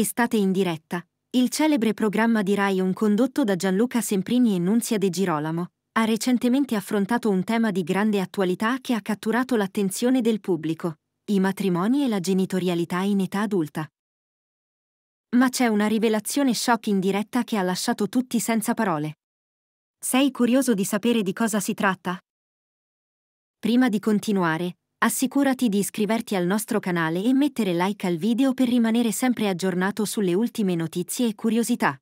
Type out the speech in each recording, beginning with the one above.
Estate in diretta. Il celebre programma di Rai Un condotto da Gianluca Semprini e Nunzia De Girolamo ha recentemente affrontato un tema di grande attualità che ha catturato l'attenzione del pubblico, i matrimoni e la genitorialità in età adulta. Ma c'è una rivelazione shock in diretta che ha lasciato tutti senza parole. Sei curioso di sapere di cosa si tratta? Prima di continuare, Assicurati di iscriverti al nostro canale e mettere like al video per rimanere sempre aggiornato sulle ultime notizie e curiosità.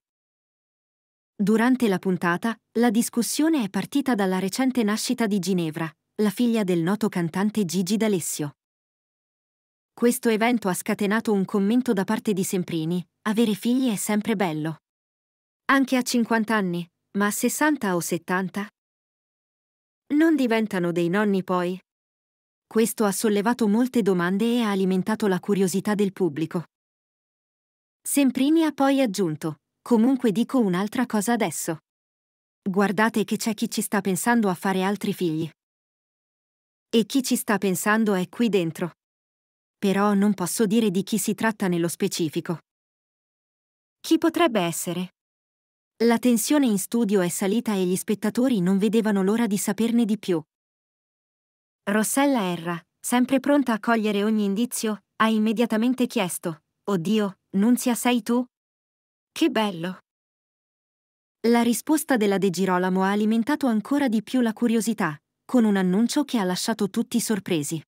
Durante la puntata, la discussione è partita dalla recente nascita di Ginevra, la figlia del noto cantante Gigi D'Alessio. Questo evento ha scatenato un commento da parte di Semprini, avere figli è sempre bello. Anche a 50 anni, ma a 60 o 70? Non diventano dei nonni poi? Questo ha sollevato molte domande e ha alimentato la curiosità del pubblico. Semprini ha poi aggiunto, comunque dico un'altra cosa adesso. Guardate che c'è chi ci sta pensando a fare altri figli. E chi ci sta pensando è qui dentro. Però non posso dire di chi si tratta nello specifico. Chi potrebbe essere? La tensione in studio è salita e gli spettatori non vedevano l'ora di saperne di più, Rossella Erra, sempre pronta a cogliere ogni indizio, ha immediatamente chiesto, Oddio, Nunzia sei tu? Che bello! La risposta della De Girolamo ha alimentato ancora di più la curiosità, con un annuncio che ha lasciato tutti sorpresi.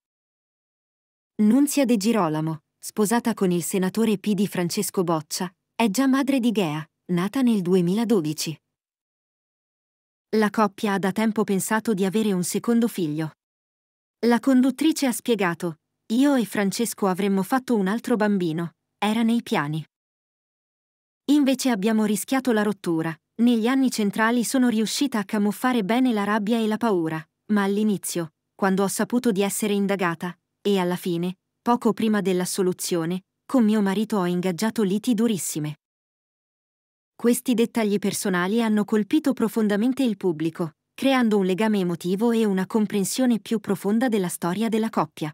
Nunzia De Girolamo, sposata con il senatore P di Francesco Boccia, è già madre di Ghea, nata nel 2012. La coppia ha da tempo pensato di avere un secondo figlio. La conduttrice ha spiegato, io e Francesco avremmo fatto un altro bambino, era nei piani. Invece abbiamo rischiato la rottura, negli anni centrali sono riuscita a camuffare bene la rabbia e la paura, ma all'inizio, quando ho saputo di essere indagata, e alla fine, poco prima dell'assoluzione, con mio marito ho ingaggiato liti durissime. Questi dettagli personali hanno colpito profondamente il pubblico, creando un legame emotivo e una comprensione più profonda della storia della coppia.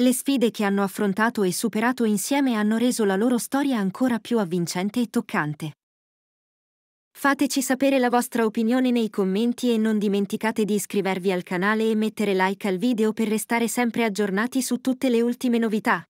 Le sfide che hanno affrontato e superato insieme hanno reso la loro storia ancora più avvincente e toccante. Fateci sapere la vostra opinione nei commenti e non dimenticate di iscrivervi al canale e mettere like al video per restare sempre aggiornati su tutte le ultime novità.